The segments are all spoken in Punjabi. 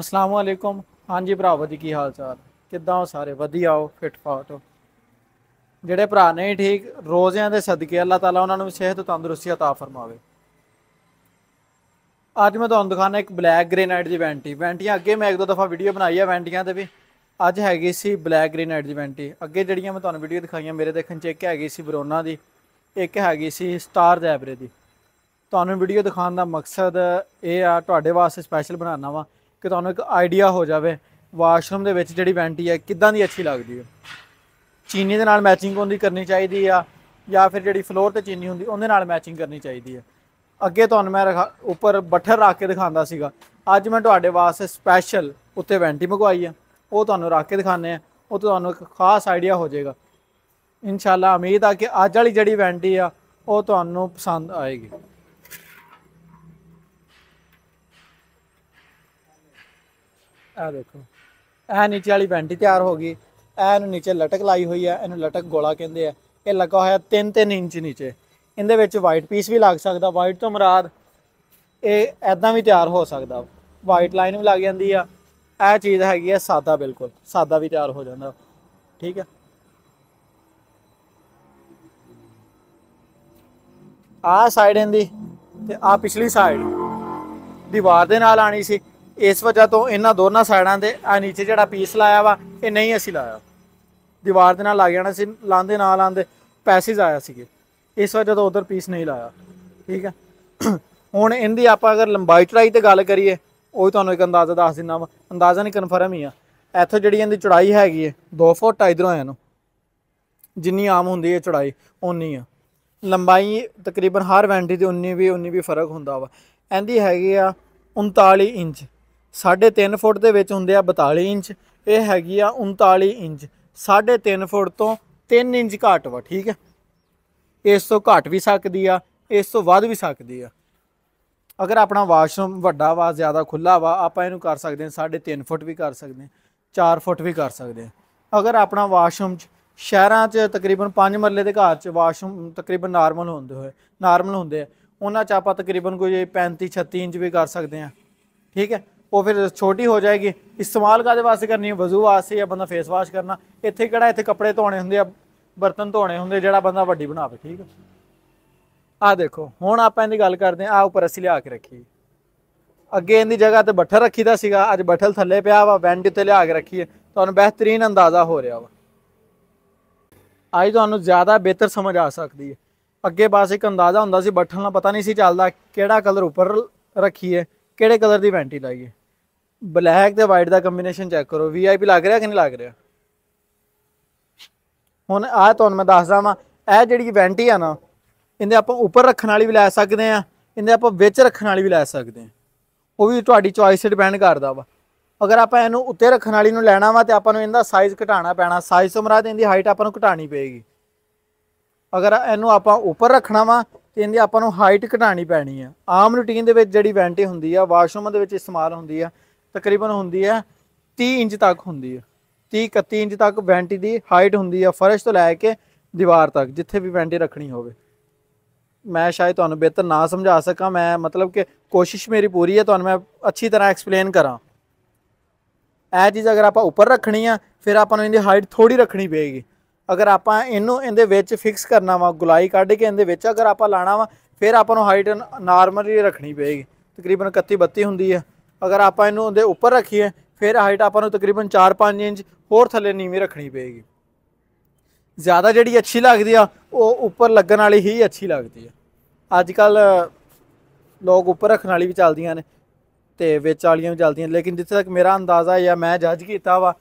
ਅਸਲਾਮ ਵਾਲੇਕਮ ਹਾਂਜੀ ਭਰਾਵੋ ਜੀ ਕੀ ਹਾਲ ਚਾਲ ਕਿੱਦਾਂ ਹੋ ਸਾਰੇ ਵਧੀਆ ਹੋ ਫਿਟ ਫਾਟ ਹੋ ਜਿਹੜੇ ਭਰਾ ਨਹੀਂ ਠੀਕ ਰੋਜ਼ਿਆਂ ਦੇ ਸਦਕੇ ਅੱਲਾਹ ਤਾਲਾ ਉਹਨਾਂ ਨੂੰ ਸਿਹਤ ਤੰਦਰੁਸਤੀ عطا ਫਰਮਾਵੇ ਅੱਜ ਮੈਂ ਤੁਹਾਨੂੰ ਦਿਖਾਣਾ ਇੱਕ ਬਲੈਕ ਗ੍ਰੇਨਾਈਟ ਦੀ ਵੈਂਟੀ ਵੈਂਟੀਆਂ ਅੱਗੇ ਮੈਂ ਇੱਕ ਦੋ ਦਫਾ ਵੀਡੀਓ ਬਣਾਈ ਆ ਵੈਂਟੀਆਂ ਤੇ ਵੀ ਅੱਜ ਹੈਗੀ ਸੀ ਬਲੈਕ ਗ੍ਰੇਨਾਈਟ ਦੀ ਵੈਂਟੀ ਅੱਗੇ ਜਿਹੜੀਆਂ ਮੈਂ ਤੁਹਾਨੂੰ ਵੀਡੀਓ ਦਿਖਾਈਆਂ ਮੇਰੇ ਦੇਖਣ ਚ ਇੱਕ ਹੈਗੀ ਸੀ ਬਰੋਨਾ ਦੀ ਇੱਕ ਹੈਗੀ ਸੀ ਸਟਾਰ ਜੈਬਰੇ ਦੀ ਤੁਹਾਨੂੰ ਵੀਡੀਓ ਦਿਖਾਉਣ ਦਾ ਮਕਸਦ ਇਹ ਆ ਤੁਹਾਡੇ ਵਾਸਤੇ ਸਪੈਸ਼ਲ ਬਣਾਉਣਾ ਵਾ ਕਿ ਤੁਹਾਨੂੰ ਇੱਕ ਆਈਡੀਆ ਹੋ ਜਾਵੇ ਵਾਸ਼ਰੂਮ ਦੇ ਵਿੱਚ ਜਿਹੜੀ ਵੈਂਟੀ ਹੈ ਕਿੱਦਾਂ ਦੀ ਅੱਛੀ ਲੱਗਦੀ ਹੈ ਚੀਨੀ ਦੇ ਨਾਲ ਮੈਚਿੰਗ ਉਹਦੀ ਕਰਨੀ ਚਾਹੀਦੀ ਆ ਜਾਂ ਫਿਰ ਜਿਹੜੀ ਫਲੋਰ ਤੇ ਚੀਨੀ ਹੁੰਦੀ ਉਹਦੇ ਨਾਲ ਮੈਚਿੰਗ ਕਰਨੀ ਚਾਹੀਦੀ ਹੈ ਅੱਗੇ ਤੁਹਾਨੂੰ ਮੈਂ ਉੱਪਰ ਬੱਠਰ ਰੱਖ ਕੇ ਦਿਖਾਉਂਦਾ ਸੀਗਾ ਅੱਜ ਮੈਂ ਤੁਹਾਡੇ ਵਾਸਤੇ ਸਪੈਸ਼ਲ ਉੱਤੇ ਵੈਂਟੀ ਮੰਗਵਾਈ ਆ ਉਹ ਤੁਹਾਨੂੰ ਰੱਖ ਕੇ ਦਿਖਾਣੇ ਆ ਉਹ ਤੁਹਾਨੂੰ ਇੱਕ ਖਾਸ ਆਈਡੀਆ ਹੋ ਜਾਏਗਾ ਇਨਸ਼ਾਅੱਲਾ ਉਮੀਦ ਆ ਕਿ ਅੱਜ ਵਾਲੀ ਜਿਹੜੀ ਵੈਂਟੀ ਆ ਉਹ ਤੁਹਾਨੂੰ ਪਸੰਦ ਆਏਗੀ ਆ ਦੇਖੋ ਇਹ ਨੀਚੇ ਵਾਲੀ ਬੈਂਟੀ ਤਿਆਰ ਹੋ ਗਈ ਇਹ ਨੂੰ ਨੀਚੇ ਲਟਕ ਲਾਈ ਹੋਈ ਹੈ ਇਹਨੂੰ ਲਟਕ ਗੋਲਾ ਕਹਿੰਦੇ ਆ ਇਹ ਲੱਗਾ ਹੋਇਆ 3-3 ਇੰਚ ਨੀਚੇ ਇਹਦੇ ਵਿੱਚ ਵਾਈਟ ਪੀਸ ਵੀ ਲੱਗ ਸਕਦਾ ਵਾਈਟ ਤੋਂ ਮਰਾਦ ਇਹ ਐਦਾਂ ਵੀ ਤਿਆਰ ਹੋ ਸਕਦਾ ਵਾਈਟ ਲਾਈਨ ਵੀ ਲੱਗ ਜਾਂਦੀ ਆ ਇਹ ਚੀਜ਼ ਹੈਗੀ ਆ ਸਾਦਾ ਬਿਲਕੁਲ ਸਾਦਾ ਵੀ ਤਿਆਰ ਹੋ ਜਾਂਦਾ ਠੀਕ ਆ ਆ ਸਾਈਡ ਇਹਦੀ ਤੇ ਆ ਪਿਛਲੀ ਸਾਈਡ ਦੀਵਾਰ ਦੇ ਨਾਲ ਆਣੀ ਸੀ ਇਸ ਵਜ੍ਹਾ ਤੋਂ ਇਹਨਾਂ ਦੋਨਾਂ ਸਾਈਡਾਂ ਦੇ ਆ ਨੀਚੇ ਜਿਹੜਾ ਪੀਸ ਲਾਇਆ ਵਾ ਇਹ ਨਹੀਂ ਅਸੀਂ ਲਾਇਆ ਦੀਵਾਰ ਦੇ ਨਾਲ ਲੱਗ ਜਾਣਾ ਸੀ ਲਾਂਦੇ ਨਾਲ ਲਾਂਦੇ ਪੈਸੇ ਆਇਆ ਸੀਗੇ ਇਸ ਵਜ੍ਹਾ ਤੋਂ ਉਧਰ ਪੀਸ ਨਹੀਂ ਲਾਇਆ ਠੀਕ ਹੈ ਹੁਣ ਇਹਦੀ ਆਪਾਂ ਅਗਰ ਲੰਬਾਈ ਚੜਾਈ ਤੇ ਗੱਲ ਕਰੀਏ ਉਹ ਤੁਹਾਨੂੰ ਇੱਕ ਅੰਦਾਜ਼ਾ ਦੱਸ ਦਿੰਨਾ ਵਾ ਅੰਦਾਜ਼ਾ ਨਹੀਂ ਕਨਫਰਮ ਹੀ ਆ ਇੱਥੋਂ ਜਿਹੜੀ ਇਹਦੀ ਚੜਾਈ ਹੈਗੀ ਹੈ 2 ਫੁੱਟ ਇਧਰੋਂ ਆਇਆ ਨੂੰ ਜਿੰਨੀ ਆਮ ਹੁੰਦੀ ਹੈ ਚੜਾਈ ਉਨੀ ਆ ਲੰਬਾਈ ਤਕਰੀਬਨ ਹਰ ਵੈਂਟੀ ਦੀ 19 ਵੀ 19 ਵੀ ਫਰਕ ਹੁੰਦਾ ਵਾ ਇਹਦੀ ਹੈਗੀ ਆ 39 ਇੰਚ 3.5 ਫੁੱਟ ਦੇ ਵਿੱਚ ਹੁੰਦੇ ਆ 42 ਇੰਚ ਇਹ ਹੈਗੀ ਆ 39 ਇੰਚ 3.5 ਫੁੱਟ ਤੋਂ 3 ਇੰਚ ਘੱਟ ਵਾ ਠੀਕ ਹੈ ਇਸ ਤੋਂ ਘੱਟ ਵੀ ਸਕਦੀ ਆ ਇਸ ਤੋਂ ਵੱਧ ਵੀ ਸਕਦੀ ਆ ਅਗਰ ਆਪਣਾ ਵਾਸ਼ਰੂਮ ਵੱਡਾ ਵਾ ਜ਼ਿਆਦਾ ਖੁੱਲਾ ਵਾ ਆਪਾਂ ਇਹਨੂੰ ਕਰ ਸਕਦੇ ਹਾਂ 3.5 ਫੁੱਟ ਵੀ ਕਰ ਸਕਦੇ ਹਾਂ 4 ਫੁੱਟ ਵੀ ਕਰ ਸਕਦੇ ਹਾਂ ਅਗਰ ਆਪਣਾ ਵਾਸ਼ਰੂਮ ਚ ਸ਼ਹਿਰਾਂ 'ਚ ਤਕਰੀਬਨ 5 ਮਰਲੇ ਦੇ ਘਰ 'ਚ ਵਾਸ਼ਰੂਮ ਤਕਰੀਬਨ ਨਾਰਮਲ ਹੁੰਦੇ ਹੋਏ ਨਾਰਮਲ ਹੁੰਦੇ ਆ ਉਹਨਾਂ 'ਚ ਆਪਾਂ ਤਕਰੀਬਨ ਕੋਈ 35 36 ਇੰਚ ਵੀ ਕਰ ਸਕਦੇ ਹਾਂ ਠੀਕ ਹੈ ਉਹ ਫਿਰ ਛੋਟੀ ਹੋ ਜਾਏਗੀ ਇਸਤੇਮਾਲ ਕਾਦੇ ਵਾਸਤੇ ਕਰਨੀ ਹੈ ਵਜ਼ੂ ਵਾਸਤੇ ਜਾਂ ਬੰਦਾ ਫੇਸ ਵਾਸ਼ ਕਰਨਾ ਇੱਥੇ ਕਿਹੜਾ ਇੱਥੇ ਕੱਪੜੇ ਧੋਣੇ ਹੁੰਦੇ ਆ ਬਰਤਨ ਧੋਣੇ ਹੁੰਦੇ ਜਿਹੜਾ ਬੰਦਾ ਵੱਡੀ ਬਣਾਵੇ ਠੀਕ ਹੈ ਆ ਦੇਖੋ ਹੁਣ ਆਪਾਂ ਇਹਦੀ ਗੱਲ ਕਰਦੇ ਆ ਉੱਪਰ ਅਸੀਂ ਲਿਆ ਕੇ ਰੱਖੀ ਅੱਗੇ ਇਹਦੀ ਜਗ੍ਹਾ ਤੇ ਬੱਠਲ ਰੱਖੀਦਾ ਸੀਗਾ ਅੱਜ ਬੱਠਲ ਥੱਲੇ ਪਿਆ ਵਾ ਵੈਂਡ ਤੇ ਲਿਆ ਕੇ ਰੱਖੀ ਹੈ ਤੁਹਾਨੂੰ ਬਿਹਤਰੀਨ ਅੰਦਾਜ਼ਾ ਹੋ ਰਿਹਾ ਵਾ ਅੱਜ ਤੁਹਾਨੂੰ ਜ਼ਿਆਦਾ ਬਿਹਤਰ ਸਮਝ ਆ ਸਕਦੀ ਹੈ ਅੱਗੇ ਬਾਸ ਇੱਕ ਅੰਦਾਜ਼ਾ ਹੁੰਦਾ ਸੀ ਬੱਠਲ ਨਾਲ ਪਤਾ ਨਹੀਂ ਸੀ ਚੱਲਦਾ ਕਿਹੜਾ ਕਲਰ ਉੱਪਰ ਰੱਖੀਏ ਕਿਹੜੇ ਕਲਰ ਦੀ ਵੈਂਟੀ ਲਾਈਏ ਬਲੈਕ ਤੇ ਵਾਈਟ ਦਾ ਕੰਬੀਨੇਸ਼ਨ ਚੈੱਕ ਕਰੋ ਵੀਆਈਪੀ ਲੱਗ ਰਿਹਾ ਕਿ ਨਹੀਂ ਲੱਗ ਰਿਹਾ ਹੁਣ ਆ ਤੁਹਾਨੂੰ ਮੈਂ ਦੱਸਦਾ ਵਾਂ ਇਹ ਜਿਹੜੀ ਵੈਂਟੀ ਆ ਨਾ ਇਹਦੇ ਆਪਾਂ ਉੱਪਰ ਰੱਖਣ ਵਾਲੀ ਵੀ ਲੈ ਸਕਦੇ ਆ ਇਹਦੇ ਆਪਾਂ ਵਿੱਚ ਰੱਖਣ ਵਾਲੀ ਵੀ ਲੈ ਸਕਦੇ ਆ ਉਹ ਵੀ ਤੁਹਾਡੀ ਚੋਇਸ ਤੇ ਡਿਪੈਂਡ ਕਰਦਾ ਵਾ ਅਗਰ ਆਪਾਂ ਇਹਨੂੰ ਉੱਤੇ ਰੱਖਣ ਵਾਲੀ ਨੂੰ ਲੈਣਾ ਵਾ ਤੇ ਆਪਾਂ ਨੂੰ ਇਹਦਾ ਸਾਈਜ਼ ਘਟਾਣਾ ਪੈਣਾ ਸਾਈਜ਼ ਤੋਂ ਮਰਾਦ ਇਹਦੀ ਹਾਈਟ ਆਪਾਂ ਨੂੰ ਘਟਾਣੀ ਪਏਗੀ ਅਗਰ ਇਹਨੂੰ ਆਪਾਂ ਉੱਪਰ ਰੱਖਣਾ ਵਾ ਤੇ ਇਹਦੀ ਆਪਾਂ ਨੂੰ ਹਾਈਟ ਘਟਾਣੀ ਪੈਣੀ ਆ ਆਮ ਰੂਟੀਨ ਦੇ ਵਿੱਚ ਜਿਹੜੀ ਵੈਂਟੀ ਹੁੰਦੀ ਆ ਵਾਸ਼ਰੂਮ ਦੇ ਵਿੱਚ ਇਸਤੇਮਾਲ ਹੁੰਦੀ ਆ ਤਕਰੀਬਨ ਹੁੰਦੀ ਹੈ 30 ਇੰਚ ਤੱਕ ਹੁੰਦੀ ਹੈ 30 31 ਇੰਚ ਤੱਕ ਵੈਂਟੀ ਦੀ ਹਾਈਟ ਹੁੰਦੀ ਹੈ ਫਰਸ਼ ਤੋਂ ਲੈ ਕੇ ਦੀਵਾਰ ਤੱਕ ਜਿੱਥੇ ਵੀ ਵੈਂਟੀ ਰੱਖਣੀ ਹੋਵੇ ਮੈਂ ਸ਼ਾਇਦ ਤੁਹਾਨੂੰ ਬਿਹਤਰ ਨਾ ਸਮਝਾ ਸਕਾਂ ਮੈਂ ਮਤਲਬ ਕਿ ਕੋਸ਼ਿਸ਼ ਮੇਰੀ ਪੂਰੀ ਹੈ ਤੁਹਾਨੂੰ ਮੈਂ ਅੱਛੀ ਤਰ੍ਹਾਂ ਐਕਸਪਲੇਨ ਕਰਾਂ ਇਹ ਚੀਜ਼ ਅਗਰ ਆਪਾਂ ਉੱਪਰ ਰੱਖਣੀ ਆ ਫਿਰ ਆਪਾਂ ਨੂੰ ਇਹਦੀ ਹਾਈਟ ਥੋੜੀ ਰੱਖਣੀ ਪਏਗੀ ਅਗਰ ਆਪਾਂ ਇਹਨੂੰ ਇਹਦੇ ਵਿੱਚ ਫਿਕਸ ਕਰਨਾ ਵਾ ਗੁਲਾਈ ਕੱਢ ਕੇ ਇਹਦੇ ਵਿੱਚ ਅਗਰ ਆਪਾਂ ਲਾਣਾ ਵਾ ਫਿਰ ਆਪਾਂ ਨੂੰ ਹਾਈਟ ਨਾਰਮਲੀ ਰੱਖਣੀ ਪਏਗੀ ਤਕਰੀਬਨ 31 32 ਹੁੰਦੀ ਆ ਅਗਰ ਆਪਾਂ ਇਹਨੂੰ ਉਹਦੇ ਉੱਪਰ ਰੱਖੀਏ ਫਿਰ ਹਾਈਟ ਆਪਾਂ ਨੂੰ ਤਕਰੀਬਨ 4-5 ਇੰਚ ਹੋਰ ਥੱਲੇ ਨੀਵੀਂ ਰੱਖਣੀ ਪਏਗੀ ਜ਼ਿਆਦਾ ਜਿਹੜੀ ਅੱਛੀ ਲੱਗਦੀ ਆ ਉਹ ਉੱਪਰ ਲੱਗਣ ਵਾਲੀ ਹੀ ਅੱਛੀ ਲੱਗਦੀ ਆ ਅੱਜ ਕੱਲ ਲੋਕ ਉੱਪਰ ਰੱਖਣ ਵਾਲੀ ਵੀ ਚੱਲਦੀਆਂ ਨੇ ਤੇ ਵਿੱਚ ਵਾਲੀਆਂ ਵੀ ਚੱਲਦੀਆਂ ਲੇਕਿਨ ਜਿੱਥੇ ਤੱਕ ਮੇਰਾ ਅੰਦਾਜ਼ਾ ਜਾਂ ਮੈਂ ਜੱਜ ਕੀਤਾ ਵਾ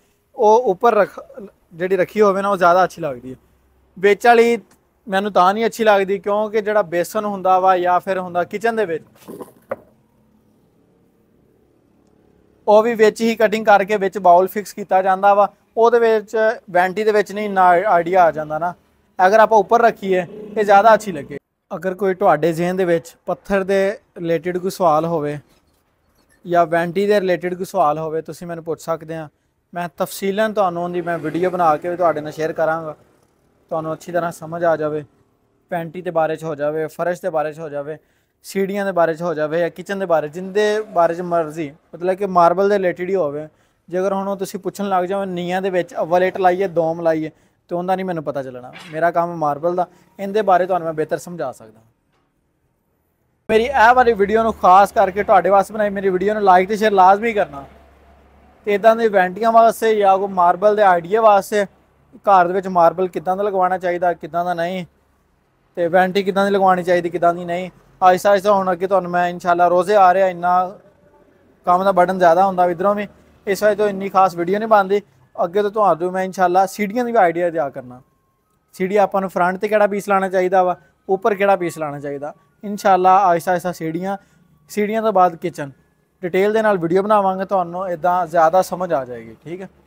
ਉਹ ਉੱਪਰ ਰੱਖ ਜਿਹੜੀ ਰੱਖੀ ਹੋਵੇ ਨਾ ਉਹ ਜ਼ਿਆਦਾ ਅੱਛੀ ਲੱਗਦੀ ਹੈ ਵਿੱਚ ਵਾਲੀ ਮੈਨੂੰ ਤਾਂ ਨਹੀਂ ਅੱਛੀ ਲੱਗਦੀ ਕਿਉਂਕਿ ਜਿਹੜਾ ਬੇਸਨ ਹੁੰਦਾ ਵਾ ਜਾਂ ਫਿਰ ਹੁੰਦਾ ਕਿਚਨ ਦੇ ਵਿੱਚ ਉਹ ਵੀ ਵਿੱਚ ਹੀ ਕਟਿੰਗ ਕਰਕੇ ਵਿੱਚ ਬਾਉਲ ਫਿਕਸ ਕੀਤਾ ਜਾਂਦਾ ਵਾ ਉਹਦੇ ਵਿੱਚ ਵੈਂਟੀ ਦੇ ਵਿੱਚ ਨਹੀਂ ਨਾ ਆਈਡੀਆ ਆ ਜਾਂਦਾ ਨਾ ਅਗਰ ਆਪਾਂ ਉੱਪਰ ਰੱਖੀਏ ਇਹ ਜ਼ਿਆਦਾ ਅੱਛੀ ਲੱਗੇ ਅਗਰ ਕੋਈ ਤੁਹਾਡੇ ਜ਼ਿਹਨ ਦੇ ਵਿੱਚ ਪੱਥਰ ਦੇ ਰਿਲੇਟਡ ਕੋਈ ਸਵਾਲ ਹੋਵੇ ਜਾਂ ਵੈਂਟੀ ਦੇ ਰਿਲੇਟਡ ਕੋਈ ਸਵਾਲ ਹੋਵੇ ਤੁਸੀਂ ਮੈਨੂੰ ਪੁੱਛ ਸਕਦੇ ਆ ਮੈਂ ਤਫਸੀਲਨ ਤੁਹਾਨੂੰ ਉਹਦੀ ਮੈਂ ਵੀਡੀਓ ਬਣਾ ਕੇ ਤੁਹਾਡੇ ਨਾਲ ਸ਼ੇਅਰ ਕਰਾਂਗਾ ਤੁਹਾਨੂੰ ਅੱਛੀ ਤਰ੍ਹਾਂ ਸਮਝ ਆ ਜਾਵੇ ਪੈਂਟੀ ਦੇ ਬਾਰੇ ਚ ਹੋ ਜਾਵੇ ਫਰਸ਼ ਦੇ ਬਾਰੇ ਚ ਹੋ ਜਾਵੇ ਸੀੜੀਆਂ ਦੇ ਬਾਰੇ ਚ ਹੋ ਜਾਵੇ ਜਾਂ ਕਿਚਨ ਦੇ ਬਾਰੇ ਜਿੰਦੇ ਬਾਰੇ ਚ ਮਰਜ਼ੀ ਮਤਲਬ ਕਿ ਮਾਰਬਲ ਦੇ ਰਿਲੇਟਿਡ ਹੀ ਹੋਵੇ ਜੇਕਰ ਹੁਣ ਤੁਸੀਂ ਪੁੱਛਣ ਲੱਗ ਜਾਓ ਨੀਆਂ ਦੇ ਵਿੱਚ ਅਵਲ ਲਾਈਏ ਦੋਮ ਲਾਈਏ ਤੇ ਉਹਦਾ ਨਹੀਂ ਮੈਨੂੰ ਪਤਾ ਚੱਲਣਾ ਮੇਰਾ ਕੰਮ ਮਾਰਬਲ ਦਾ ਇਹਦੇ ਬਾਰੇ ਤੁਹਾਨੂੰ ਮੈਂ ਬਿਹਤਰ ਸਮਝਾ ਸਕਦਾ ਮੇਰੀ ਇਹ ਵਾਲੀ ਵੀਡੀਓ ਨੂੰ ਖਾਸ ਕਰਕੇ ਤੁਹਾਡੇ ਵਾਸਤੇ ਬਣਾਈ ਮੇਰੀ ਵੀਡੀਓ ਨੂੰ ਲਾਈਕ ਤੇ ਸ਼ੇਅਰ ਲਾਜ਼ਮੀ ਕਰਨਾ ਤੇ ਇਦਾਂ ਦੇ ਵੈਂਟੀਆਂ ਵਾਸਤੇ ਜਾਂ ਕੋ ਮਾਰਬਲ ਦੇ ਆਈਡੀਆ ਵਾਸਤੇ ਘਰ ਦੇ ਵਿੱਚ ਮਾਰਬਲ ਕਿਦਾਂ ਦਾ ਲਗਵਾਉਣਾ ਚਾਹੀਦਾ ਕਿਦਾਂ ਦਾ ਨਹੀਂ ਤੇ ਵੈਂਟੀ ਕਿਦਾਂ ਦੀ ਲਗਵਾਉਣੀ ਚਾਹੀਦੀ ਕਿਦਾਂ ਦੀ ਨਹੀਂ ਆਇਸਾ ਇਸਾ ਹੁਣ ਅੱਗੇ ਤੁਹਾਨੂੰ ਮੈਂ ਇਨਸ਼ਾਅੱਲਾ ਰੋਜ਼ੇ ਆ ਰਿਹਾ ਇੰਨਾ ਕੰਮ ਦਾ ਬਰਡਨ ਜ਼ਿਆਦਾ ਹੁੰਦਾ ਇਧਰੋਂ ਵੀ ਇਸ ਵਾਰ ਤੋਂ ਇੰਨੀ ਖਾਸ ਵੀਡੀਓ ਨਹੀਂ ਬਣਦੀ ਅੱਗੇ ਤੋਂ ਤੁਹਾਨੂੰ ਮੈਂ ਇਨਸ਼ਾਅੱਲਾ ਸੀੜੀਆਂ ਦੀ ਵੀ ਆਈਡੀਆ ਦਿਆ ਕਰਨਾ ਸੀੜੀ ਆਪਾਂ ਨੂੰ ਫਰੰਟ ਤੇ ਕਿਹੜਾ ਪੀਸ ਲਾਣਾ ਚਾਹੀਦਾ ਵਾ ਉੱਪਰ ਕਿਹੜਾ ਪੀਸ ਲਾਣਾ ਚਾਹੀਦਾ ਇਨਸ਼ਾਅੱਲਾ ਆਇਸਾ ਇਸਾ ਸੀੜੀਆਂ ਸੀੜੀਆਂ ਤੋਂ ਬਾਅਦ ਕਿਚਨ ਡਿਟੇਲ ਦੇ ਨਾਲ ਵੀਡੀਓ ਬਣਾਵਾਂਗੇ ਤੁਹਾਨੂੰ ਇਦਾਂ ਜ਼ਿਆਦਾ ਸਮਝ ਆ ਜਾਏਗੀ ਠੀਕ ਹੈ